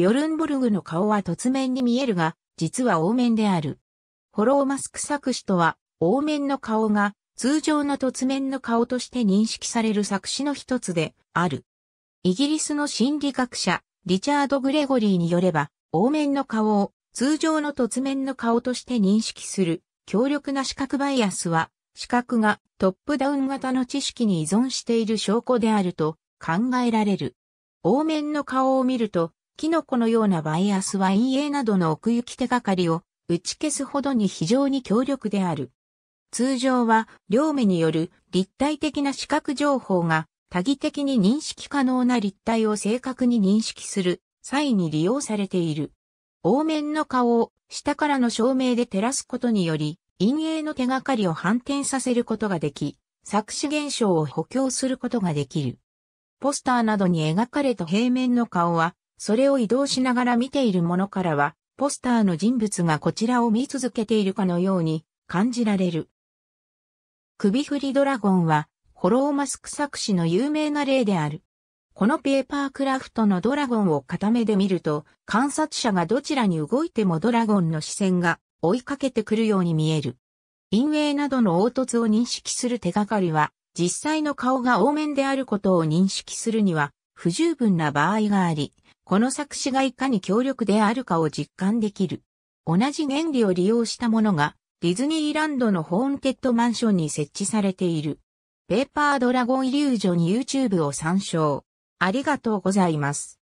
ビョルンボルグの顔は突面に見えるが、実は凹面である。ホローマスク作詞とは、凹面の顔が通常の突面の顔として認識される作詞の一つである。イギリスの心理学者、リチャード・グレゴリーによれば、凹面の顔を通常の突面の顔として認識する強力な視覚バイアスは、視覚がトップダウン型の知識に依存している証拠であると考えられる。凹面の顔を見るとキノコのようなバイアスは陰影などの奥行き手がかりを打ち消すほどに非常に強力である。通常は両目による立体的な視覚情報が多義的に認識可能な立体を正確に認識する際に利用されている。凹面の顔を下からの照明で照らすことにより陰影の手がかりを反転させることができ、作詞現象を補強することができる。ポスターなどに描かれた平面の顔はそれを移動しながら見ている者からは、ポスターの人物がこちらを見続けているかのように感じられる。首振りドラゴンは、ホローマスク作詞の有名な例である。このペーパークラフトのドラゴンを片目で見ると、観察者がどちらに動いてもドラゴンの視線が追いかけてくるように見える。陰影などの凹凸を認識する手がかりは、実際の顔が凹面であることを認識するには不十分な場合があり、この作詞がいかに強力であるかを実感できる。同じ原理を利用したものが、ディズニーランドのホーンテッドマンションに設置されている。ペーパードラゴンイリュージョン YouTube を参照。ありがとうございます。